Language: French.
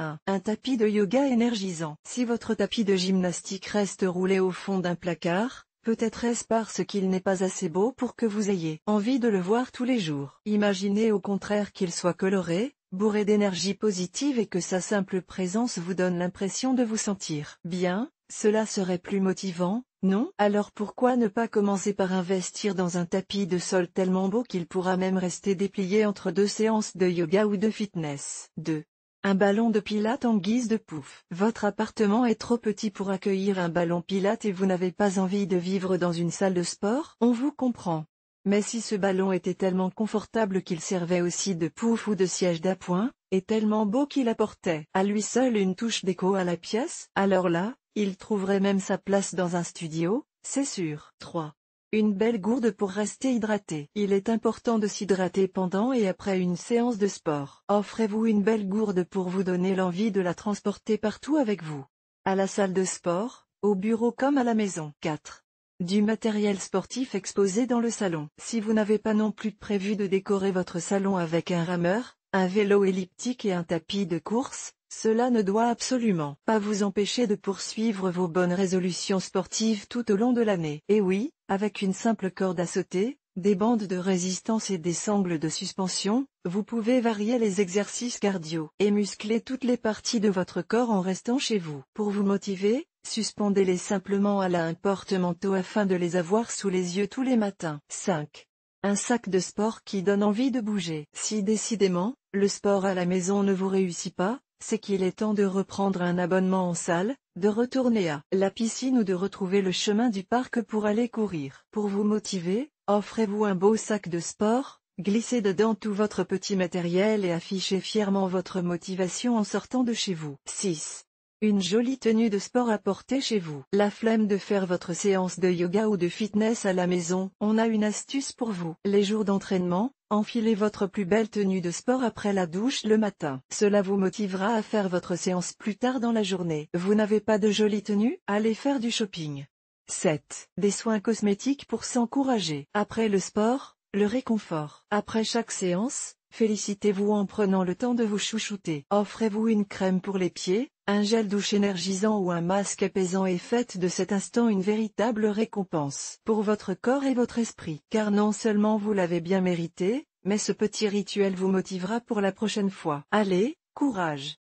1. Ah, un tapis de yoga énergisant. Si votre tapis de gymnastique reste roulé au fond d'un placard, peut-être est-ce parce qu'il n'est pas assez beau pour que vous ayez envie de le voir tous les jours. Imaginez au contraire qu'il soit coloré, bourré d'énergie positive et que sa simple présence vous donne l'impression de vous sentir bien, cela serait plus motivant, non Alors pourquoi ne pas commencer par investir dans un tapis de sol tellement beau qu'il pourra même rester déplié entre deux séances de yoga ou de fitness 2. Un ballon de Pilate en guise de pouf. Votre appartement est trop petit pour accueillir un ballon Pilate et vous n'avez pas envie de vivre dans une salle de sport On vous comprend. Mais si ce ballon était tellement confortable qu'il servait aussi de pouf ou de siège d'appoint, et tellement beau qu'il apportait à lui seul une touche d'écho à la pièce, alors là, il trouverait même sa place dans un studio, c'est sûr. 3. Une belle gourde pour rester hydraté. Il est important de s'hydrater pendant et après une séance de sport. Offrez-vous une belle gourde pour vous donner l'envie de la transporter partout avec vous. À la salle de sport, au bureau comme à la maison. 4. Du matériel sportif exposé dans le salon. Si vous n'avez pas non plus prévu de décorer votre salon avec un rameur, un vélo elliptique et un tapis de course, cela ne doit absolument pas vous empêcher de poursuivre vos bonnes résolutions sportives tout au long de l'année. Et oui, avec une simple corde à sauter, des bandes de résistance et des sangles de suspension, vous pouvez varier les exercices cardio et muscler toutes les parties de votre corps en restant chez vous. Pour vous motiver, suspendez-les simplement à la porte-manteau afin de les avoir sous les yeux tous les matins. 5. Un sac de sport qui donne envie de bouger. Si décidément, le sport à la maison ne vous réussit pas, c'est qu'il est temps de reprendre un abonnement en salle, de retourner à la piscine ou de retrouver le chemin du parc pour aller courir. Pour vous motiver, offrez-vous un beau sac de sport, glissez dedans tout votre petit matériel et affichez fièrement votre motivation en sortant de chez vous. 6. Une jolie tenue de sport à porter chez vous. La flemme de faire votre séance de yoga ou de fitness à la maison, on a une astuce pour vous. Les jours d'entraînement, enfilez votre plus belle tenue de sport après la douche le matin. Cela vous motivera à faire votre séance plus tard dans la journée. Vous n'avez pas de jolie tenue Allez faire du shopping. 7. Des soins cosmétiques pour s'encourager. Après le sport, le réconfort. Après chaque séance, Félicitez-vous en prenant le temps de vous chouchouter. Offrez-vous une crème pour les pieds, un gel douche énergisant ou un masque apaisant et faites de cet instant une véritable récompense pour votre corps et votre esprit. Car non seulement vous l'avez bien mérité, mais ce petit rituel vous motivera pour la prochaine fois. Allez, courage